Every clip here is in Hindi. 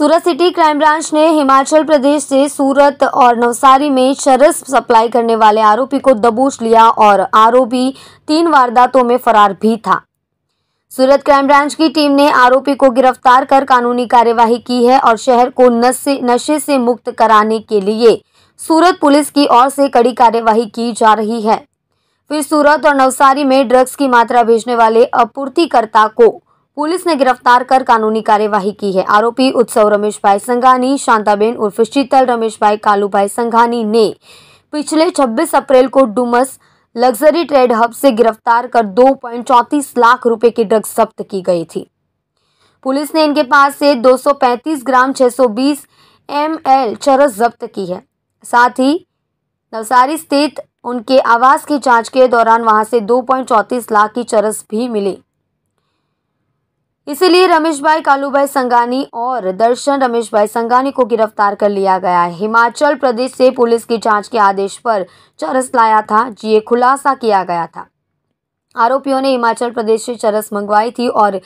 सूरत सिटी क्राइम ब्रांच ने हिमाचल प्रदेश से सूरत और नवसारी में चरस सप्लाई करने वाले आरोपी को दबोच लिया और आरोपी तीन वारदातों में फरार भी था सूरत क्राइम ब्रांच की टीम ने आरोपी को गिरफ्तार कर कानूनी कार्यवाही की है और शहर को नशे नशे से मुक्त कराने के लिए सूरत पुलिस की ओर से कड़ी कार्यवाही की जा रही है फिर सूरत और नवसारी में ड्रग्स की मात्रा भेजने वाले आपूर्तिकर्ता को पुलिस ने गिरफ्तार कर कानूनी कार्यवाही की है आरोपी उत्सव रमेश भाई संघानी शांताबेन उर्फ शीतल रमेश भाई कालू भाई संघानी ने पिछले 26 अप्रैल को डुमस लग्जरी ट्रेड हब से गिरफ्तार कर दो पॉइंट चौंतीस लाख रुपए की ड्रग्स जब्त की गई थी पुलिस ने इनके पास से 235 ग्राम 620 ml चरस जब्त की है साथ ही नवसारी स्थित उनके आवास की जांच के दौरान वहां से 2.34 लाख की चरस भी मिली इसीलिए रमेश भाई कालू भाई संगानी और दर्शन रमेश भाई संगानी को गिरफ्तार कर लिया गया है हिमाचल प्रदेश से पुलिस की जांच के आदेश पर चरस लाया था ये खुलासा किया गया था आरोपियों ने हिमाचल प्रदेश से चरस मंगवाई थी और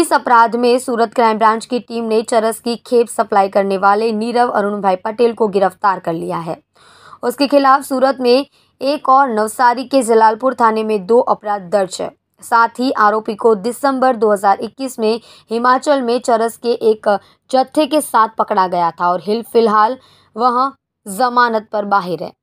इस अपराध में सूरत क्राइम ब्रांच की टीम ने चरस की खेप सप्लाई करने वाले नीरव अरुण भाई पटेल को गिरफ्तार कर लिया है उसके खिलाफ सूरत में एक और नवसारी के जलालपुर थाने में दो अपराध दर्ज है साथ ही आरोपी को दिसंबर 2021 में हिमाचल में चरस के एक जत्थे के साथ पकड़ा गया था और हिल फिलहाल वह जमानत पर बाहर है